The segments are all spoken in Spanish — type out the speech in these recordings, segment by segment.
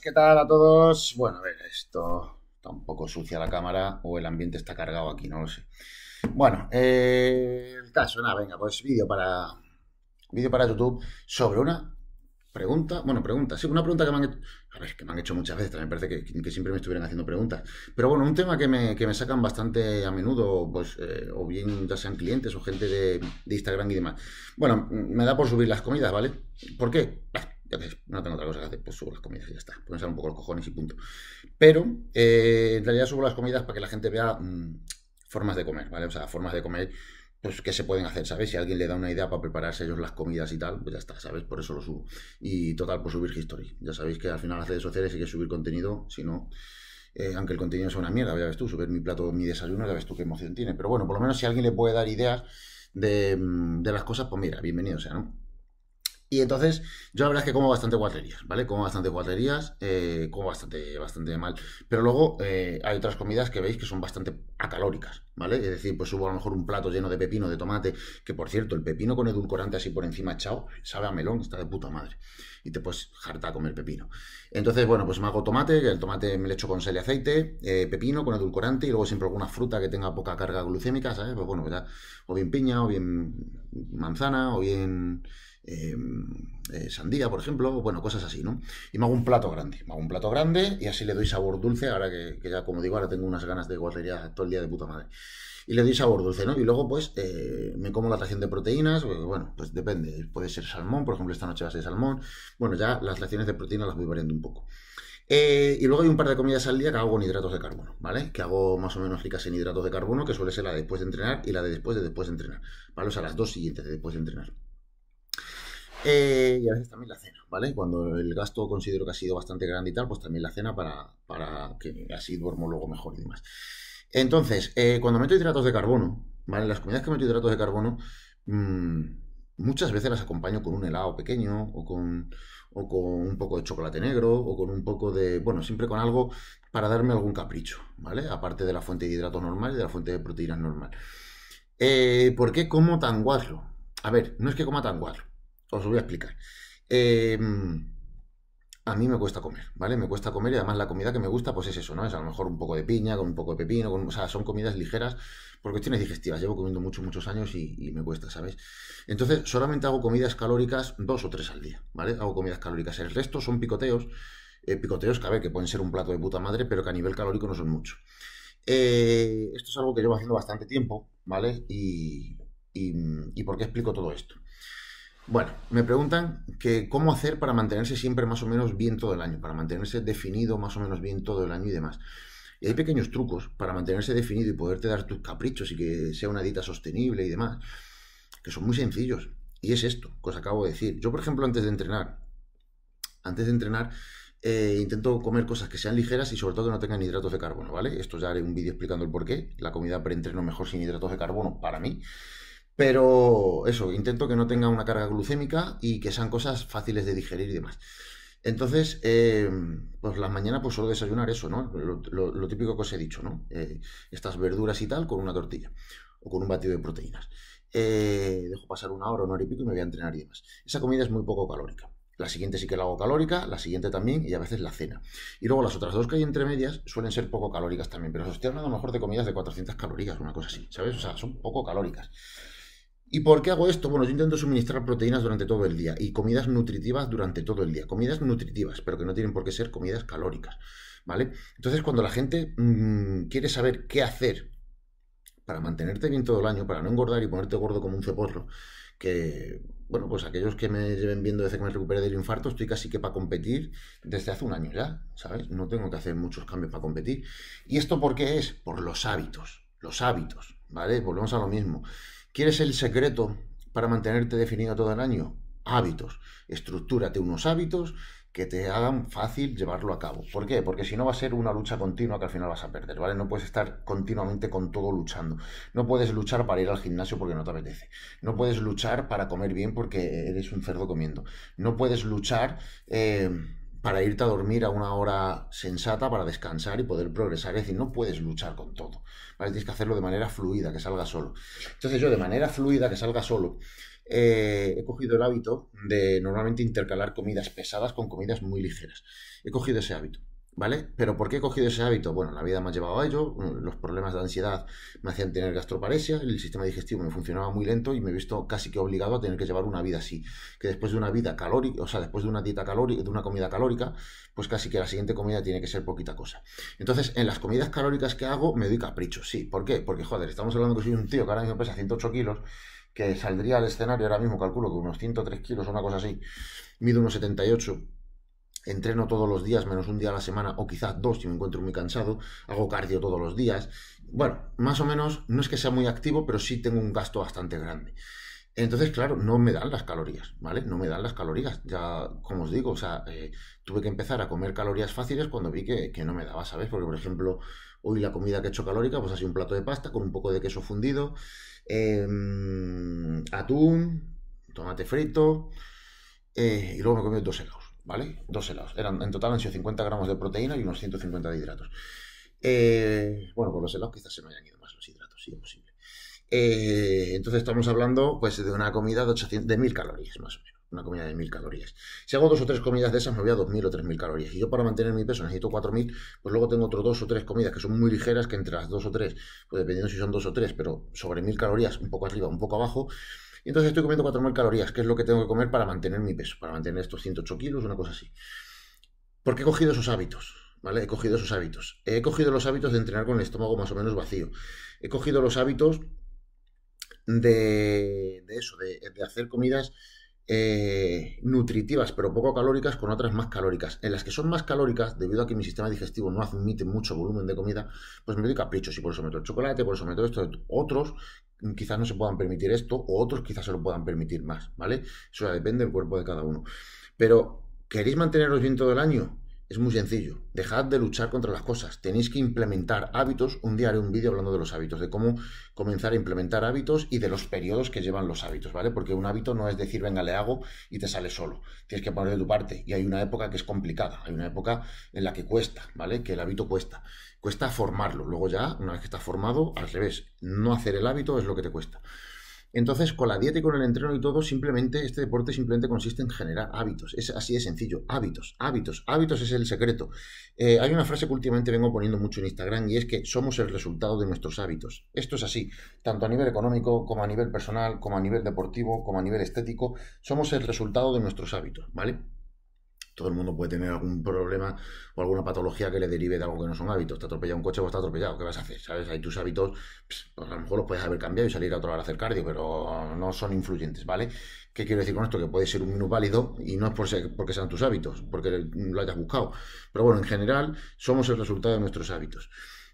¿qué tal a todos? Bueno, a ver, esto está un poco sucia la cámara o el ambiente está cargado aquí, no lo sé. Bueno, eh, el caso, nada, venga, pues vídeo para vídeo para YouTube sobre una pregunta, bueno, pregunta, sí, una pregunta que me han hecho, que me han hecho muchas veces, también parece que, siempre me estuvieran haciendo preguntas, pero bueno, un tema que me, sacan bastante a menudo, pues, eh, o bien ya sean clientes o gente de, Instagram y demás. Bueno, me da por subir las comidas, ¿vale? ¿Por qué? Entonces, no tengo otra cosa que hacer, pues subo las comidas y ya está. Pueden un poco los cojones y punto. Pero, eh, en realidad subo las comidas para que la gente vea mm, formas de comer, ¿vale? O sea, formas de comer pues que se pueden hacer, ¿sabes? Si alguien le da una idea para prepararse ellos las comidas y tal, pues ya está, ¿sabes? Por eso lo subo. Y total, por pues subir history. Ya sabéis que al final las redes sociales hay que subir contenido, si no, eh, aunque el contenido sea una mierda, ya ves tú, subir mi plato, mi desayuno, ya ves tú qué emoción tiene. Pero bueno, por lo menos si alguien le puede dar ideas de, mm, de las cosas, pues mira, bienvenido sea, ¿no? Y entonces, yo la verdad es que como bastante guaterías, ¿vale? Como bastante guaterías, eh, como bastante, bastante mal. Pero luego eh, hay otras comidas que veis que son bastante acalóricas, ¿vale? Es decir, pues hubo a lo mejor un plato lleno de pepino, de tomate, que por cierto, el pepino con edulcorante así por encima chao, sabe a melón, está de puta madre. Y te puedes jarta a comer pepino. Entonces, bueno, pues me hago tomate, que el tomate me lo echo con sal y aceite, eh, pepino con edulcorante y luego siempre alguna fruta que tenga poca carga glucémica, ¿sabes? Pues bueno, ¿verdad? O bien piña, o bien manzana, o bien Em, eh, sandía, por ejemplo, bueno, cosas así, ¿no? Y me hago un plato grande, me hago un plato grande y así le doy sabor dulce, ahora que, ya, como digo, ahora tengo unas ganas de guarrería todo el día de puta madre. Y le doy sabor dulce, ¿no? Y luego, pues, eh, me como la ración de proteínas, pues, bueno, pues depende, puede ser salmón, por ejemplo, esta noche va a ser salmón, bueno, ya las raciones de proteínas las voy variando un poco. Eh, y luego hay un par de comidas al día que hago con hidratos de carbono, ¿vale? Que hago más o menos ricas en hidratos de carbono, que suele ser la después de entrenar y la de después de después de entrenar, ¿vale? O sea, las dos siguientes de después de entrenar. Eh, y a veces también la cena, ¿vale? Cuando el gasto considero que ha sido bastante grande y tal, pues también la cena para, que así duermo luego mejor y demás. Entonces, eh, cuando meto hidratos de carbono, ¿vale? Las comidas que meto hidratos de carbono, mm, muchas veces las acompaño con un helado pequeño o con, o con un poco de chocolate negro o con un poco de, bueno, siempre con algo para darme algún capricho, ¿vale? Aparte de la fuente de hidratos normal y de la fuente de proteínas normal. Eh, ¿Por qué como tan A ver, no es que coma tan os lo voy a explicar. Em, a mí me cuesta comer, ¿vale? Me cuesta comer y además la comida que me gusta, pues es eso, ¿no? Es a lo mejor un poco de piña, con un poco de pepino, o sea, son comidas ligeras por cuestiones digestivas. Llevo comiendo muchos, muchos años y, me cuesta, ¿sabes? Entonces, solamente hago comidas calóricas dos o tres al día, ¿vale? Hago comidas calóricas. El resto son picoteos, eh, picoteos que a ver, que pueden ser un plato de puta madre, pero que a nivel calórico no son mucho. Eh, esto es algo que llevo haciendo bastante tiempo, ¿vale? ¿Y por qué explico todo esto? Bueno, me preguntan que cómo hacer para mantenerse siempre más o menos bien todo el año, para mantenerse definido más o menos bien todo el año y demás. Y hay pequeños trucos para mantenerse definido y poderte dar tus caprichos y que sea una dieta sostenible y demás, que son muy sencillos. Y es esto que os acabo de decir. Yo, por ejemplo, antes de entrenar, antes de entrenar, eh, intento comer cosas que sean ligeras y sobre todo que no tengan hidratos de carbono, ¿vale? Esto ya haré un vídeo explicando el por qué. La comida preentreno mejor sin hidratos de carbono para mí. Pero eso, intento que no tenga una carga glucémica y que sean cosas fáciles de digerir y demás. Entonces, eh, pues las mañanas pues solo desayunar eso, ¿no? Lo, típico que os he dicho, ¿no? Eh, estas verduras y tal con una tortilla o con un batido de proteínas. Eh, dejo pasar una hora, una hora y pico y me voy a entrenar y demás. Esa comida es muy poco calórica. La siguiente sí que la hago calórica, la siguiente también y a veces la cena. Y luego las otras dos que hay entre medias suelen ser poco calóricas también, pero os estoy hablando a lo mejor de comidas de 400 calorías, una cosa así, ¿sabes? O sea, son poco calóricas. ¿Y por qué hago esto? Bueno, yo intento suministrar proteínas durante todo el día y comidas nutritivas durante todo el día. Comidas nutritivas, pero que no tienen por qué ser comidas calóricas, ¿vale? Entonces, cuando la gente mm, quiere saber qué hacer para mantenerte bien todo el año, para no engordar y ponerte gordo como un ceporro, que, bueno, pues aquellos que me lleven viendo desde que me recuperé del infarto, estoy casi que para competir desde hace un año ya, ¿sabes? No tengo que hacer muchos cambios para competir. ¿Y esto por qué es? Por los hábitos, los hábitos, ¿vale? Volvemos a lo mismo. ¿Quieres el secreto para mantenerte definido todo el año? Hábitos. Estructúrate unos hábitos que te hagan fácil llevarlo a cabo. ¿Por qué? Porque si no va a ser una lucha continua que al final vas a perder, ¿vale? No puedes estar continuamente con todo luchando. No puedes luchar para ir al gimnasio porque no te apetece. No puedes luchar para comer bien porque eres un cerdo comiendo. No puedes luchar... Eh, para irte a dormir a una hora sensata, para descansar y poder progresar. Es decir, no puedes luchar con todo. Tienes que hacerlo de manera fluida, que salga solo. Entonces yo, de manera fluida, que salga solo, eh, he cogido el hábito de normalmente intercalar comidas pesadas con comidas muy ligeras. He cogido ese hábito. ¿Vale? Pero ¿por qué he cogido ese hábito? Bueno, la vida me ha llevado a ello, mm, los problemas de ansiedad me hacían tener gastroparesia, el sistema digestivo me funcionaba muy lento y me he visto casi que obligado a tener que llevar una vida así. Que después de una vida calórica, o sea, después de una dieta calórica, de una comida calórica, pues casi que la siguiente comida tiene que ser poquita cosa. Entonces, en las comidas calóricas que hago me doy capricho, sí. ¿Por qué? Porque, joder, estamos hablando que soy un tío que ahora mismo pesa 108 kilos, que saldría al escenario ahora mismo, calculo que unos 103 kilos o una cosa así, mido unos 78 entreno todos los días, menos un día a la semana, o quizás dos si me encuentro muy cansado, hago cardio todos los días. Bueno, más o menos, no es que sea muy activo, pero sí tengo un gasto bastante grande. Entonces, claro, no me dan las calorías, ¿vale? No me dan las calorías. Ya, como os digo, o sea, eh, tuve que empezar a comer calorías fáciles cuando vi que, no me daba, ¿sabes? Porque, por ejemplo, hoy la comida que he hecho calórica, pues así un plato de pasta con un poco de queso fundido, em, atún, tomate frito, eh, y luego me comí dos helados. ¿vale? Dos helados. Eran, en total han sido 50 gramos de proteína y unos 150 de hidratos. Eh, bueno, por los helados quizás se me hayan ido más los hidratos, si es posible. Eh, entonces estamos hablando pues, de una comida de, 800, 1000 calorías, más o menos. Una comida de 1000 calorías. Si hago dos o tres comidas de esas, me voy a 2000 o 3000 calorías. Y yo para mantener mi peso necesito 4000, pues luego tengo otros dos o tres comidas que son muy ligeras, que entre las dos o tres, pues dependiendo si son dos o tres, pero sobre 1000 calorías, un poco arriba, un poco abajo, entonces estoy comiendo 4.000 calorías, que es lo que tengo que comer para mantener mi peso, para mantener estos 108 kilos, una cosa así. Porque he cogido esos hábitos, ¿vale? He cogido esos hábitos. He cogido los hábitos de entrenar con el estómago más o menos vacío. He cogido los hábitos de, eso, de hacer comidas eh, nutritivas pero poco calóricas con otras más calóricas. En las que son más calóricas, debido a que mi sistema digestivo no admite mucho volumen de comida, pues me doy caprichos y por eso meto el chocolate, por eso meto esto. Otros mm, quizás no se puedan permitir esto o otros quizás se lo puedan permitir más, ¿vale? Eso depende del cuerpo de cada uno. Pero, ¿queréis manteneros bien todo el año? Es muy sencillo. Dejad de luchar contra las cosas. Tenéis que implementar hábitos. Un día haré un vídeo hablando de los hábitos, de cómo comenzar a implementar hábitos y de los periodos que llevan los hábitos, ¿vale? Porque un hábito no es decir, venga, le hago y te sale solo. Tienes que poner de tu parte. Y hay una época que es complicada. Hay una época en la que cuesta, ¿vale? Que el hábito cuesta. Cuesta formarlo. Luego ya, una vez que está formado, al revés. No hacer el hábito es lo que te cuesta. Entonces, con la dieta y con el entreno y todo, simplemente este deporte simplemente consiste en generar hábitos. Es así de sencillo. Hábitos, hábitos, hábitos es el secreto. Eh, hay una frase que últimamente vengo poniendo mucho en Instagram y es que somos el resultado de nuestros hábitos. Esto es así, tanto a nivel económico como a nivel personal, como a nivel deportivo, como a nivel estético. Somos el resultado de nuestros hábitos, ¿vale? todo el mundo puede tener algún problema o alguna patología que le derive de algo que no son hábitos. Te atropella un coche o está pues atropellado. ¿Qué vas a hacer? ¿Sabes? Hay tus hábitos, pues, pues, a lo mejor los puedes haber cambiado y salir a otra hora a hacer cardio, pero no son influyentes, ¿vale? ¿Qué quiero decir con esto? Que puede ser un menú válido y no es porque sean tus hábitos, porque lo hayas buscado. Pero bueno, en general, somos el resultado de nuestros hábitos.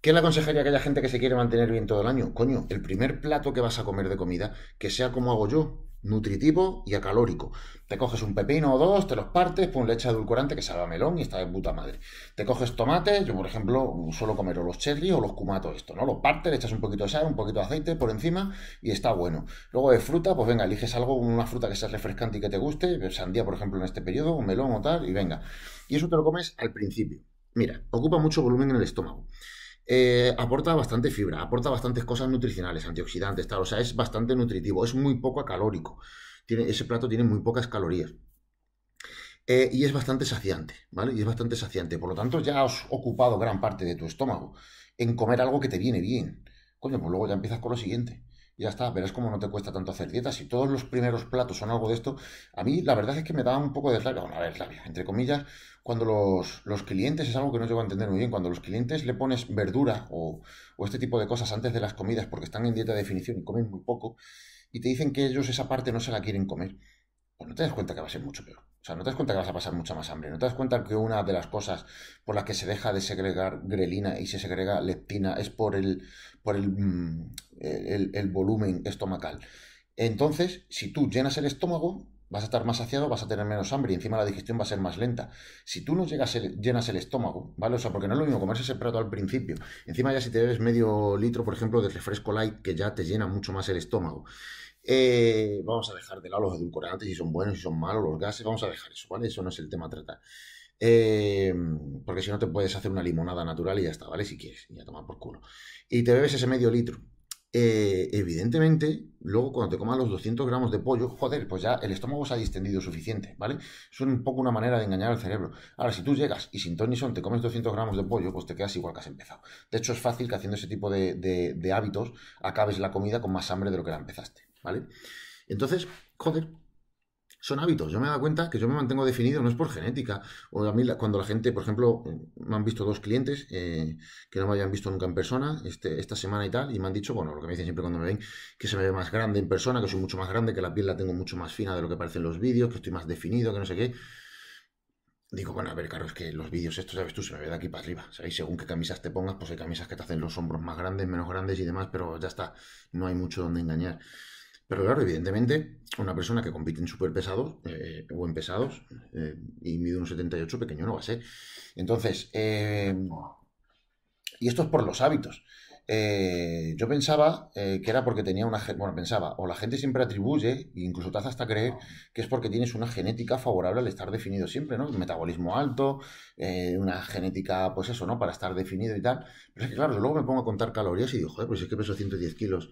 ¿Qué le aconsejaría a aquella gente que se quiere mantener bien todo el año? Coño, el primer plato que vas a comer de comida, que sea como hago yo, nutritivo y acalórico. Te coges un pepino o dos, te los partes, pon leche edulcorante que salga melón y está de puta madre. Te coges tomates, yo por ejemplo suelo comer los cherry o los cumatos esto, ¿no? Los partes, le echas un poquito de sal, un poquito de aceite por encima y está bueno. Luego de fruta, pues venga, eliges algo, una fruta que sea refrescante y que te guste, eh, sandía por ejemplo en este periodo, un melón o tal, y venga. Y eso te lo comes al principio. Mira, ocupa mucho volumen en el estómago. Eh, aporta bastante fibra, aporta bastantes cosas nutricionales, antioxidantes, tal. O sea, es bastante nutritivo, es muy poco calórico. Tiene, ese plato tiene muy pocas calorías. Eh, y es bastante saciante, ¿vale? Y es bastante saciante. Por lo tanto, ya has ocupado gran parte de tu estómago en comer algo que te viene bien. Coño, pues luego ya empiezas con lo siguiente ya está, verás cómo no te cuesta tanto hacer dietas Si todos los primeros platos son algo de esto, a mí la verdad es que me da un poco de rabia, bueno, a ver, rabia, entre comillas, cuando los, clientes, es algo que no llego a entender muy bien, cuando los clientes le pones verdura o, este tipo de cosas antes de las comidas porque están en dieta de definición y comen muy poco, y te dicen que ellos esa parte no se la quieren comer, pues no te das cuenta que va a ser mucho peor. O sea, no te das cuenta que vas a pasar mucha más hambre, no te das cuenta que una de las cosas por las que se deja de segregar grelina y se segrega leptina es por el, por el, mm, el, volumen estomacal. Entonces, si tú llenas el estómago, vas a estar más saciado, vas a tener menos hambre y encima la digestión va a ser más lenta. Si tú no llegas llenas el estómago, ¿vale? O sea, porque no es lo mismo comerse ese plato al principio. Encima ya si te bebes medio litro, por ejemplo, de refresco light, que ya te llena mucho más el estómago. Eh, vamos a dejar de lado los edulcorantes, si son buenos, si son malos, los gases, vamos a dejar eso, ¿vale? Eso no es el tema a tratar. Eh, porque si no te puedes hacer una limonada natural y ya está, ¿vale? Si quieres, ya tomar por culo. Y te bebes ese medio litro, eh, evidentemente, luego cuando te comas los 200 gramos de pollo, joder, pues ya el estómago se ha distendido suficiente, ¿vale? Es un poco una manera de engañar al cerebro. Ahora, si tú llegas y sin Tony te comes 200 gramos de pollo, pues te quedas igual que has empezado. De hecho, es fácil que haciendo ese tipo de, de hábitos acabes la comida con más hambre de lo que la empezaste, ¿vale? Entonces, joder, son hábitos. Yo me he dado cuenta que yo me mantengo definido, no es por genética. O a mí, cuando la gente, por ejemplo, mm, me han visto dos clientes eh, que no me habían visto nunca en persona este, esta semana y tal, y me han dicho, bueno, lo que me dicen siempre cuando me ven, que se me ve más grande en persona, que soy mucho más grande, que la piel la tengo mucho más fina de lo que parecen los vídeos, que estoy más definido, que no sé qué. Digo, bueno, a ver, Carlos, es que los vídeos estos, ¿sabes tú? Se me ve de aquí para arriba, ¿sabéis? Según qué camisas te pongas, pues hay camisas que te hacen los hombros más grandes, menos grandes y demás, pero ya está, no hay mucho donde engañar. Pero claro, evidentemente, una persona que compite en super pesados eh, o en pesados eh, y mide un 78 pequeño no va a ser. Entonces, eh, y esto es por los hábitos. yo pensaba que era porque tenía una... Bueno, pensaba, o la gente siempre atribuye, e incluso te hace hasta creer, que es porque tienes una genética favorable al estar definido siempre, ¿no? Metabolismo alto, una genética, pues eso, ¿no? Para estar definido y tal. Pero es que, claro, luego me pongo a contar calorías y digo, joder, pues es que peso 110 kilos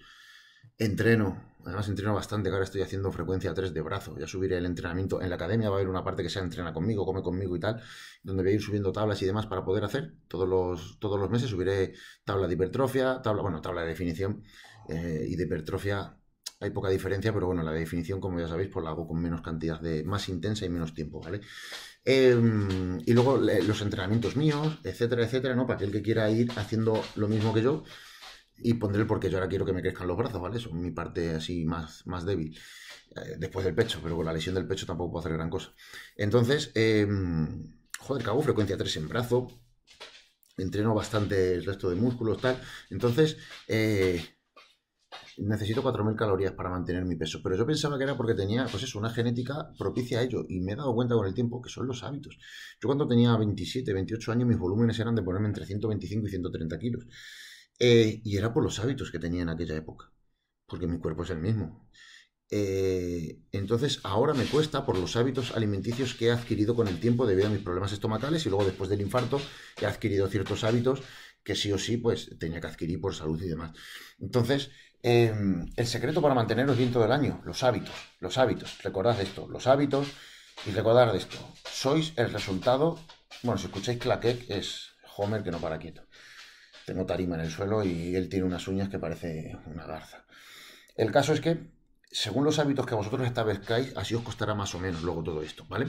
Entreno, además entreno bastante, ahora estoy haciendo frecuencia 3 de brazo, ya subiré el entrenamiento. En la academia va a haber una parte que se entrena conmigo, come conmigo y tal, donde voy a ir subiendo tablas y demás para poder hacer. Todos los, todos los meses subiré tabla de hipertrofia, tabla, bueno, tabla de definición eh, y de hipertrofia. Hay poca diferencia, pero bueno, la de definición, como ya sabéis, pues la hago con menos cantidad de, más intensa y menos tiempo, ¿vale? Em, y luego los entrenamientos míos, etcétera, etcétera, ¿no? Para aquel que quiera ir haciendo lo mismo que yo, y pondré el porque yo ahora quiero que me crezcan los brazos, ¿vale? Son mi parte así más, más débil, eh, después del pecho, pero con la lesión del pecho tampoco puedo hacer gran cosa. Entonces, em, joder, cago frecuencia 3 en brazo, entreno bastante el resto de músculos, tal. Entonces, eh, necesito 4.000 calorías para mantener mi peso. Pero yo pensaba que era porque tenía, pues eso, una genética propicia a ello. Y me he dado cuenta con el tiempo que son los hábitos. Yo cuando tenía 27, 28 años, mis volúmenes eran de ponerme entre 125 y 130 kilos. Eh, y era por los hábitos que tenía en aquella época, porque mi cuerpo es el mismo. Eh, entonces ahora me cuesta por los hábitos alimenticios que he adquirido con el tiempo debido a mis problemas estomacales y luego después del infarto he adquirido ciertos hábitos que sí o sí pues tenía que adquirir por salud y demás. Entonces, em, el secreto para manteneros bien todo el año, los hábitos, los hábitos, recordad esto, los hábitos y recordad esto, sois el resultado, bueno, si escucháis claquec es Homer que no para quieto. Tengo tarima en el suelo y él tiene unas uñas que parece una garza. El caso es que según los hábitos que vosotros establezcáis, así os costará más o menos luego todo esto, ¿vale?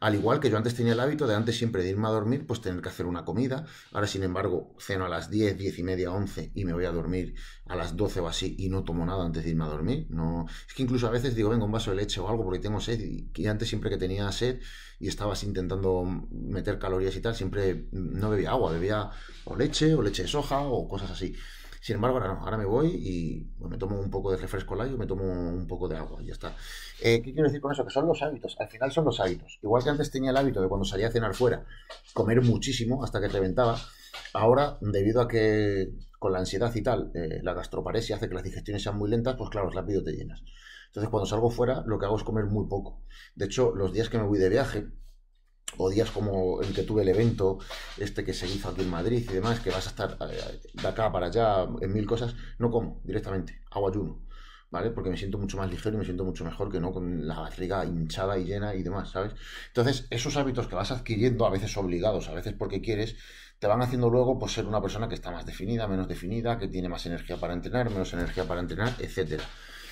Al igual que yo antes tenía el hábito de antes siempre de irme a dormir, pues tener que hacer una comida. Ahora, sin embargo, ceno a las 10, 10 y media, 11 y me voy a dormir a las 12 o así y no tomo nada antes de irme a dormir. No... Es que incluso a veces digo, venga, un vaso de leche o algo porque tengo sed y, y antes siempre que tenía sed y estabas intentando meter calorías y tal, siempre no bebía agua, bebía o leche o leche de soja o cosas así. Sin embargo, ahora no, ahora me voy y me tomo un poco de refresco light y me tomo un poco de agua y ya está. Eh, ¿Qué quiero decir con eso? Que son los hábitos, al final son los hábitos. Igual que antes tenía el hábito de cuando salía a cenar fuera, comer muchísimo hasta que reventaba, ahora, debido a que con la ansiedad y tal, eh, la gastroparesia hace que las digestiones sean muy lentas, pues claro, rápido te llenas. Entonces, cuando salgo fuera, lo que hago es comer muy poco. De hecho, los días que me voy de viaje, o días como el que tuve el evento este que se hizo aquí en Madrid y demás, que vas a estar eh, de acá para allá en mil cosas, no como directamente, hago ayuno, ¿vale? Porque me siento mucho más ligero y me siento mucho mejor que no con la barriga hinchada y llena y demás, ¿sabes? Entonces, esos hábitos que vas adquiriendo, a veces obligados, a veces porque quieres, te van haciendo luego pues, ser una persona que está más definida, menos definida, que tiene más energía para entrenar, menos energía para entrenar, etcétera.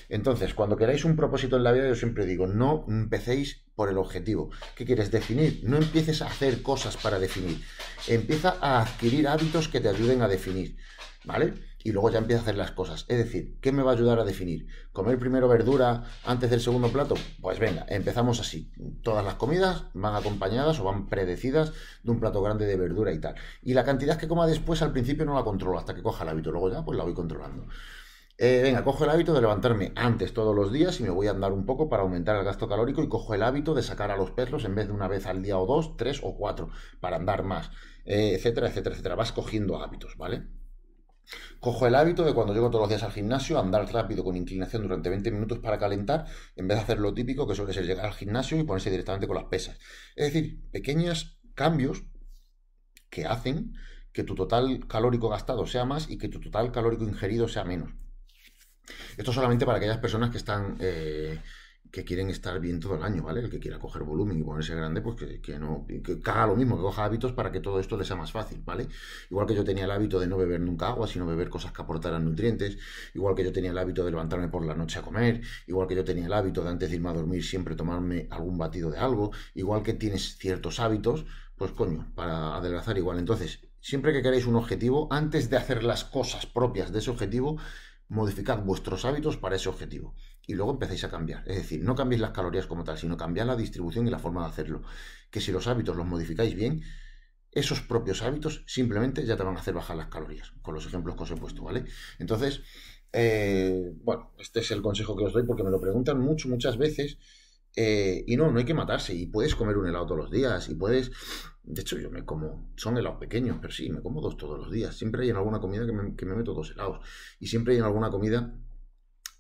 Entonces, cuando queráis un propósito en la vida, yo siempre digo, no empecéis por el objetivo. ¿Qué quieres definir? No empieces a hacer cosas para definir. Empieza a adquirir hábitos que te ayuden a definir. ¿Vale? Y luego ya empieza a hacer las cosas. Es decir, ¿qué me va a ayudar a definir? ¿Comer primero verdura antes del segundo plato? Pues venga, empezamos así. Todas las comidas van acompañadas o van predecidas de un plato grande de verdura y tal. Y la cantidad que coma después al principio no la controlo hasta que coja el hábito. Luego ya pues la voy controlando. Eh, venga, cojo el hábito de levantarme antes todos los días y me voy a andar un poco para aumentar el gasto calórico y cojo el hábito de sacar a los perros en vez de una vez al día o dos, tres o cuatro, para andar más, eh, etcétera, etcétera, etcétera. Vas cogiendo hábitos, ¿vale? Cojo el hábito de cuando llego todos los días al gimnasio, andar rápido con inclinación durante 20 minutos para calentar, en vez de hacer lo típico que suele ser llegar al gimnasio y ponerse directamente con las pesas. Es decir, pequeños cambios que hacen que tu total calórico gastado sea más y que tu total calórico ingerido sea menos. Esto solamente para aquellas personas que están... Eh, que quieren estar bien todo el año, ¿vale? El que quiera coger volumen y ponerse grande, pues que, no, que haga lo mismo, que coja hábitos para que todo esto le sea más fácil, ¿vale? Igual que yo tenía el hábito de no beber nunca agua, sino beber cosas que aportaran nutrientes, igual que yo tenía el hábito de levantarme por la noche a comer, igual que yo tenía el hábito de antes de irme a dormir siempre tomarme algún batido de algo, igual que tienes ciertos hábitos, pues coño, para adelgazar igual. Entonces, siempre que queráis un objetivo, antes de hacer las cosas propias de ese objetivo, modificad vuestros hábitos para ese objetivo y luego empezáis a cambiar. Es decir, no cambiéis las calorías como tal, sino cambiar la distribución y la forma de hacerlo. Que si los hábitos los modificáis bien, esos propios hábitos simplemente ya te van a hacer bajar las calorías, con los ejemplos que os he puesto, ¿vale? Entonces, eh, bueno, este es el consejo que os doy porque me lo preguntan mucho, muchas veces eh, y no, no hay que matarse. Y puedes comer un helado todos los días. Y puedes. De hecho, yo me como. Son helados pequeños, pero sí, me como dos todos los días. Siempre hay en alguna comida que me, que me meto dos helados. Y siempre hay en alguna comida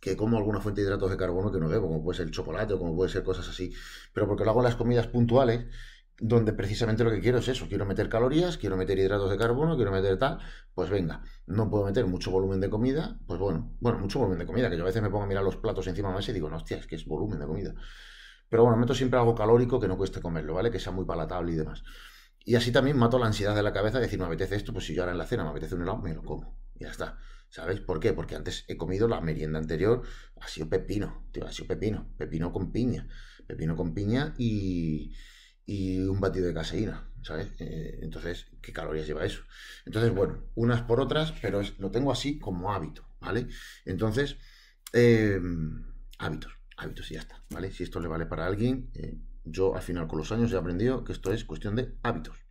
que como alguna fuente de hidratos de carbono que no bebo, como puede ser el chocolate o como puede ser cosas así. Pero porque lo hago en las comidas puntuales, donde precisamente lo que quiero es eso. Quiero meter calorías, quiero meter hidratos de carbono, quiero meter tal. Pues venga, no puedo meter mucho volumen de comida. Pues bueno, bueno, mucho volumen de comida, que yo a veces me pongo a mirar los platos encima de la y digo, no, hostia, que es volumen de comida. Pero bueno, meto siempre algo calórico que no cueste comerlo, ¿vale? Que sea muy palatable y demás. Y así también mato la ansiedad de la cabeza de decir, me apetece esto, pues si yo ahora en la cena me apetece un helado, me lo como. Y ya está. ¿Sabéis por qué? Porque antes he comido la merienda anterior, ha sido pepino, tío, ha sido pepino, pepino con piña, pepino con piña y, un batido de caseína, ¿sabes? Eh, entonces, ¿qué calorías lleva eso? Entonces, bueno, unas por otras, pero lo tengo así como hábito, ¿vale? Entonces, eh, hábitos hábitos y ya está, ¿vale? Si esto le vale para alguien, eh, yo al final con los años he aprendido que esto es cuestión de hábitos.